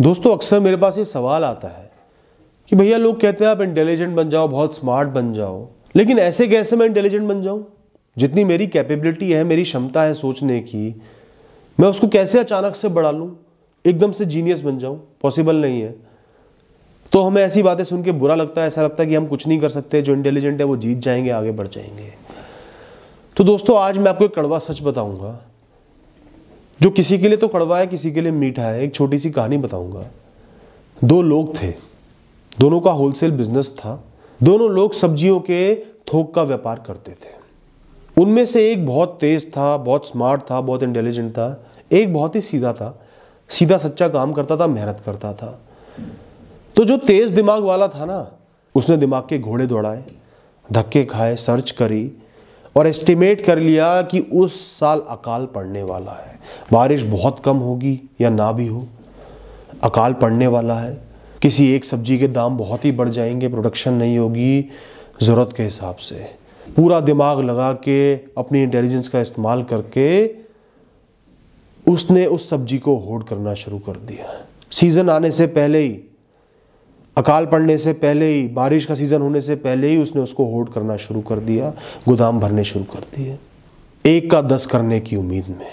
दोस्तों अक्सर मेरे पास ये सवाल आता है कि भैया लोग कहते हैं आप इंटेलिजेंट बन जाओ बहुत स्मार्ट बन जाओ लेकिन ऐसे कैसे मैं इंटेलिजेंट बन जाऊं जितनी मेरी कैपेबिलिटी है मेरी क्षमता है सोचने की मैं उसको कैसे अचानक से बढ़ा लूँ एकदम से जीनियस बन जाऊँ पॉसिबल नहीं है तो हमें ऐसी बातें सुन के बुरा लगता है ऐसा लगता है कि हम कुछ नहीं कर सकते जो इंटेलिजेंट है वो जीत जाएंगे आगे बढ़ जाएंगे तो दोस्तों आज मैं आपको एक कड़वा सच बताऊंगा जो किसी के लिए तो कड़वा है किसी के लिए मीठा है एक छोटी सी कहानी बताऊंगा दो लोग थे दोनों का होलसेल बिजनेस था दोनों लोग सब्जियों के थोक का व्यापार करते थे उनमें से एक बहुत तेज था बहुत स्मार्ट था बहुत इंटेलिजेंट था एक बहुत ही सीधा था सीधा सच्चा काम करता था मेहनत करता था तो जो तेज दिमाग वाला था ना उसने दिमाग के घोड़े दौड़ाए धक्के खाए सर्च करी और एस्टिमेट कर लिया कि उस साल अकाल पड़ने वाला है बारिश बहुत कम होगी या ना भी हो अकाल पड़ने वाला है किसी एक सब्जी के दाम बहुत ही बढ़ जाएंगे प्रोडक्शन नहीं होगी ज़रूरत के हिसाब से पूरा दिमाग लगा के अपनी इंटेलिजेंस का इस्तेमाल करके उसने उस सब्जी को होर्ड करना शुरू कर दिया सीज़न आने से पहले ही अकाल पड़ने से पहले ही बारिश का सीज़न होने से पहले ही उसने उसको होर्ड करना शुरू कर दिया गोदाम भरने शुरू कर दिए एक का दस करने की उम्मीद में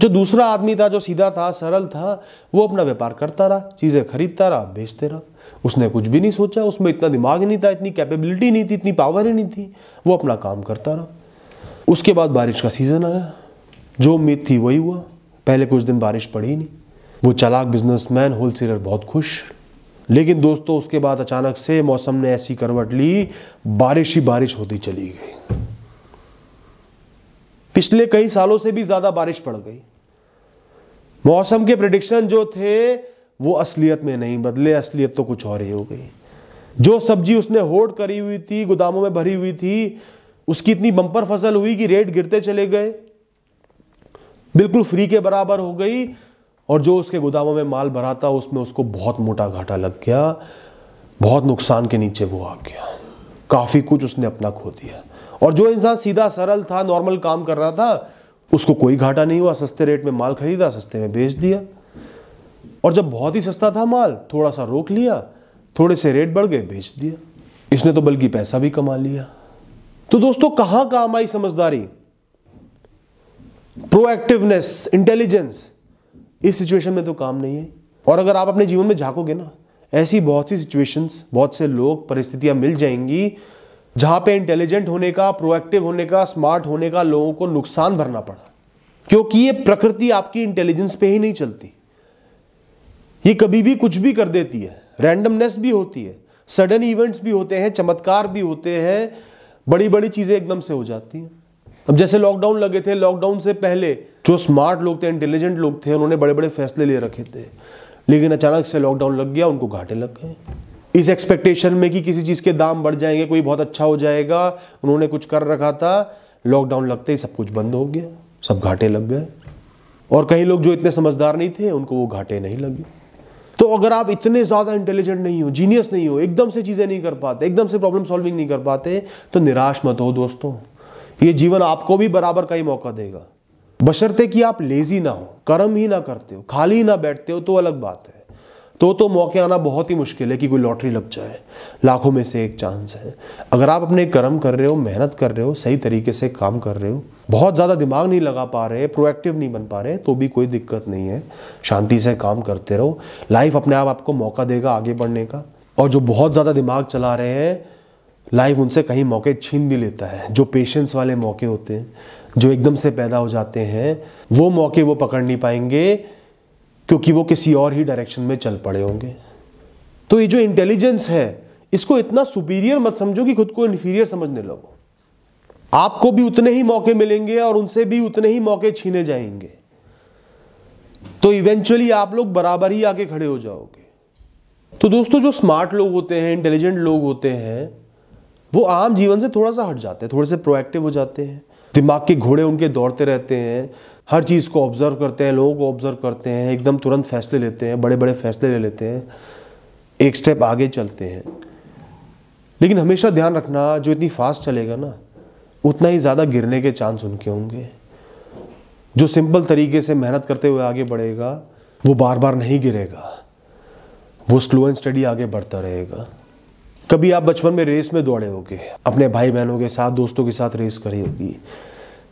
जो दूसरा आदमी था जो सीधा था सरल था वो अपना व्यापार करता रहा चीज़ें खरीदता रहा बेचते रहा उसने कुछ भी नहीं सोचा उसमें इतना दिमाग ही नहीं था इतनी कैपेबिलिटी नहीं थी इतनी पावर ही नहीं थी वो अपना काम करता रहा उसके बाद बारिश का सीज़न आया जो उम्मीद थी वही हुआ पहले कुछ दिन बारिश पड़ी नहीं वो चालाक बिजनेसमैन होलसेलर बहुत खुश लेकिन दोस्तों उसके बाद अचानक से मौसम ने ऐसी करवट ली बारिश ही बारिश होती चली गई पिछले कई सालों से भी ज़्यादा बारिश पड़ गई मौसम के प्रडिक्शन जो थे वो असलियत में नहीं बदले असलियत तो कुछ और ही हो गई जो सब्जी उसने होर्ड करी हुई थी गोदामों में भरी हुई थी उसकी इतनी बंपर फसल हुई कि रेट गिरते चले गए बिल्कुल फ्री के बराबर हो गई और जो उसके गोदामों में माल भरा था उसमें उसको बहुत मोटा घाटा लग गया बहुत नुकसान के नीचे वो आ गया काफ़ी कुछ उसने अपना खो दिया और जो इंसान सीधा सरल था नॉर्मल काम कर रहा था उसको कोई घाटा नहीं हुआ सस्ते रेट में माल खरीदा सस्ते में बेच दिया और जब बहुत ही सस्ता था माल थोड़ा सा रोक लिया थोड़े से रेट बढ़ गए बेच दिया इसने तो बल्कि पैसा भी कमा लिया तो दोस्तों कहां काम आई समझदारी प्रोएक्टिवनेस इंटेलिजेंस इस सिचुएशन में तो काम नहीं है और अगर आप अपने जीवन में झाकोगे ना ऐसी बहुत सी सिचुएशंस बहुत से लोग परिस्थितियां मिल जाएंगी जहां पे इंटेलिजेंट होने का प्रोएक्टिव होने का स्मार्ट होने का लोगों को नुकसान भरना पड़ा क्योंकि ये प्रकृति आपकी इंटेलिजेंस पे ही नहीं चलती ये कभी भी कुछ भी कर देती है रैंडमनेस भी होती है सडन इवेंट्स भी होते हैं चमत्कार भी होते हैं बड़ी बड़ी चीज़ें एकदम से हो जाती हैं अब जैसे लॉकडाउन लगे थे लॉकडाउन से पहले जो स्मार्ट लोग थे इंटेलिजेंट लोग थे उन्होंने बड़े बड़े फैसले ले रखे थे लेकिन अचानक से लॉकडाउन लग गया उनको घाटे लग गए इस एक्सपेक्टेशन में कि किसी चीज़ के दाम बढ़ जाएंगे कोई बहुत अच्छा हो जाएगा उन्होंने कुछ कर रखा था लॉकडाउन लगते ही सब कुछ बंद हो गया सब घाटे लग गए और कई लोग जो इतने समझदार नहीं थे उनको वो घाटे नहीं लगे तो अगर आप इतने ज़्यादा इंटेलिजेंट नहीं हो जीनियस नहीं हो एकदम से चीज़ें नहीं कर पाते एकदम से प्रॉब्लम सॉल्विंग नहीं कर पाते तो निराश मत हो दोस्तों ये जीवन आपको भी बराबर का ही मौका देगा बशर्ते कि आप लेजी ना हो कर्म ही ना करते हो खाली ना बैठते हो तो अलग बात है तो तो मौके आना बहुत ही मुश्किल है कि कोई लॉटरी लग जाए लाखों में से एक चांस है अगर आप अपने कर्म कर रहे हो मेहनत कर रहे हो सही तरीके से काम कर रहे हो बहुत ज़्यादा दिमाग नहीं लगा पा रहे प्रोएक्टिव नहीं बन पा रहे तो भी कोई दिक्कत नहीं है शांति से काम करते रहो लाइफ अपने आप आपको मौका देगा आगे बढ़ने का और जो बहुत ज़्यादा दिमाग चला रहे हैं लाइफ उनसे कहीं मौके छीन भी लेता है जो पेशेंस वाले मौके होते हैं जो एकदम से पैदा हो जाते हैं वो मौके वो पकड़ नहीं पाएंगे क्योंकि वो किसी और ही डायरेक्शन में चल पड़े होंगे तो ये जो इंटेलिजेंस है इसको इतना सुपीरियर मत समझो कि खुद को इन्फीरियर समझने लगो आपको भी उतने ही मौके मिलेंगे और उनसे भी उतने ही मौके छीने जाएंगे तो इवेंचुअली आप लोग बराबर ही आके खड़े हो जाओगे तो दोस्तों जो स्मार्ट लोग होते हैं इंटेलिजेंट लोग होते हैं वो आम जीवन से थोड़ा सा हट जाते हैं थोड़े से प्रोएक्टिव हो जाते हैं दिमाग के घोड़े उनके दौड़ते रहते हैं हर चीज़ को ऑब्जर्व करते हैं लोगों को ऑब्जर्व करते हैं एकदम तुरंत फैसले लेते हैं बड़े बड़े फैसले ले लेते हैं एक स्टेप आगे चलते हैं लेकिन हमेशा ध्यान रखना जो इतनी फास्ट चलेगा ना उतना ही ज़्यादा गिरने के चांस उनके होंगे जो सिंपल तरीके से मेहनत करते हुए आगे बढ़ेगा वो बार बार नहीं गिरेगा वो स्लो एंड स्टडी आगे बढ़ता रहेगा कभी आप बचपन में रेस में दौड़े होंगे अपने भाई बहनों के साथ दोस्तों के साथ रेस करी होगी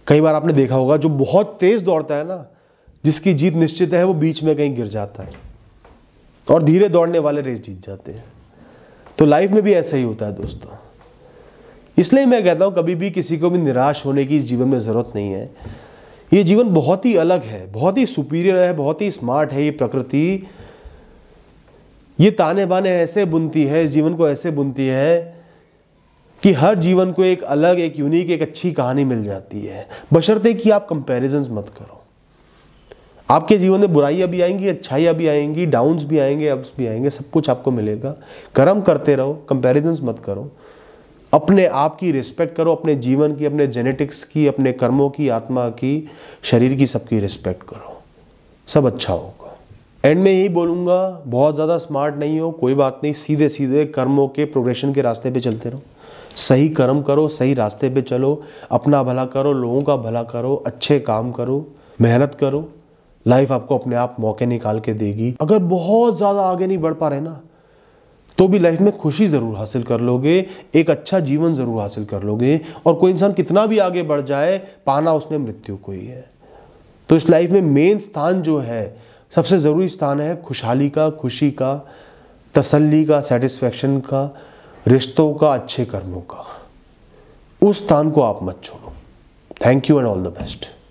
कई बार आपने देखा होगा जो बहुत तेज़ दौड़ता है ना जिसकी जीत निश्चित है वो बीच में कहीं गिर जाता है और धीरे दौड़ने वाले रेस जीत जाते हैं तो लाइफ में भी ऐसा ही होता है दोस्तों इसलिए मैं कहता हूँ कभी भी किसी को भी निराश होने की जीवन में ज़रूरत नहीं है ये जीवन बहुत ही अलग है बहुत ही सुपीरियर है बहुत ही स्मार्ट है ये प्रकृति ये ताने बाने ऐसे बुनती है इस जीवन को ऐसे बुनती है कि हर जीवन को एक अलग एक यूनिक एक अच्छी कहानी मिल जाती है बशर्ते कि आप कंपेरिजन्स मत करो आपके जीवन में बुराइयाँ भी आएंगी अच्छाइयाँ भी आएंगी डाउन्स भी आएंगे अप्स भी आएंगे सब कुछ आपको मिलेगा कर्म करते रहो कंपेरिजन्स मत करो अपने आप की रिस्पेक्ट करो अपने जीवन की अपने जेनेटिक्स की अपने कर्मों की आत्मा की शरीर की सबकी रिस्पेक्ट करो सब अच्छा होगा एंड में यही बोलूंगा बहुत ज़्यादा स्मार्ट नहीं हो कोई बात नहीं सीधे सीधे कर्मों के प्रोग्रेशन के रास्ते पे चलते रहो सही कर्म करो सही रास्ते पे चलो अपना भला करो लोगों का भला करो अच्छे काम करो मेहनत करो लाइफ आपको अपने आप मौके निकाल के देगी अगर बहुत ज़्यादा आगे नहीं बढ़ पा रहे ना तो भी लाइफ में खुशी ज़रूर हासिल कर लोगे एक अच्छा जीवन ज़रूर हासिल कर लोगे और कोई इंसान कितना भी आगे बढ़ जाए पाना उसने मृत्यु को ही है तो इस लाइफ में मेन स्थान जो है सबसे ज़रूरी स्थान है खुशहाली का खुशी का तसल्ली का सेटिस्फेक्शन का रिश्तों का अच्छे कर्मों का उस स्थान को आप मत छोड़ो thank you and all the best